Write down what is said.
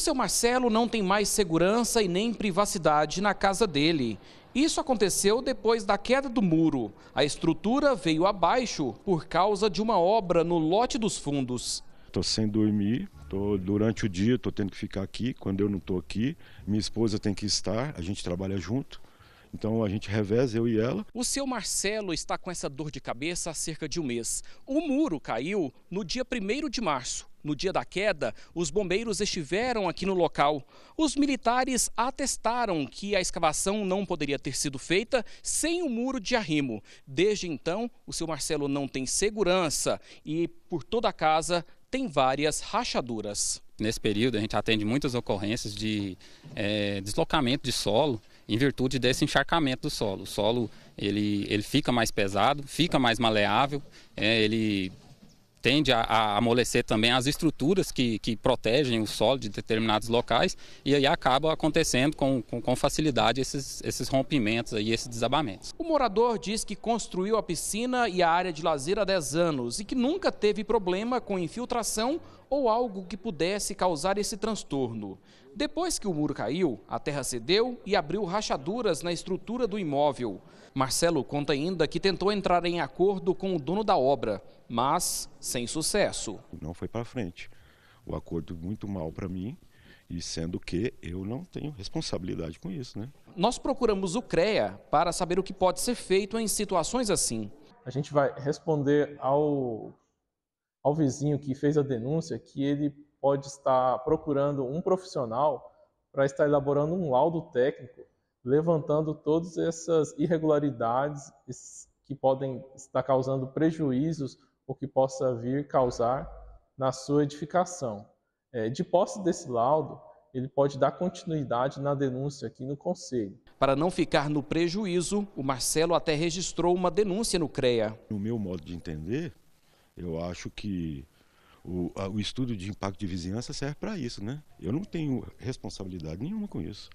seu Marcelo não tem mais segurança e nem privacidade na casa dele. Isso aconteceu depois da queda do muro. A estrutura veio abaixo por causa de uma obra no lote dos fundos. Estou sem dormir, tô, durante o dia estou tendo que ficar aqui, quando eu não estou aqui. Minha esposa tem que estar, a gente trabalha junto. Então a gente reveza, eu e ela. O seu Marcelo está com essa dor de cabeça há cerca de um mês. O muro caiu no dia 1 de março. No dia da queda, os bombeiros estiveram aqui no local. Os militares atestaram que a escavação não poderia ter sido feita sem o muro de arrimo. Desde então, o seu Marcelo não tem segurança e por toda a casa tem várias rachaduras. Nesse período, a gente atende muitas ocorrências de é, deslocamento de solo em virtude desse encharcamento do solo. O solo ele, ele fica mais pesado, fica mais maleável, é, ele tende a, a, amolecer também as estruturas que, que protegem o solo de determinados locais e aí acaba acontecendo com, com, com, facilidade esses, esses rompimentos e esses desabamentos. O morador diz que construiu a piscina e a área de lazer há 10 anos e que nunca teve problema com infiltração ou algo que pudesse causar esse transtorno. Depois que o muro caiu, a terra cedeu e abriu rachaduras na estrutura do imóvel. Marcelo conta ainda que tentou entrar em acordo com o dono da obra, mas sem sucesso. Não foi para frente. O acordo muito mal para mim, e sendo que eu não tenho responsabilidade com isso, né? Nós procuramos o CREA para saber o que pode ser feito em situações assim. A gente vai responder ao ao vizinho que fez a denúncia que ele pode estar procurando um profissional para estar elaborando um laudo técnico, levantando todas essas irregularidades que podem estar causando prejuízos ou que possa vir causar na sua edificação. É, de posse desse laudo, ele pode dar continuidade na denúncia aqui no Conselho. Para não ficar no prejuízo, o Marcelo até registrou uma denúncia no CREA. No meu modo de entender, eu acho que o, a, o estudo de impacto de vizinhança serve para isso, né? Eu não tenho responsabilidade nenhuma com isso.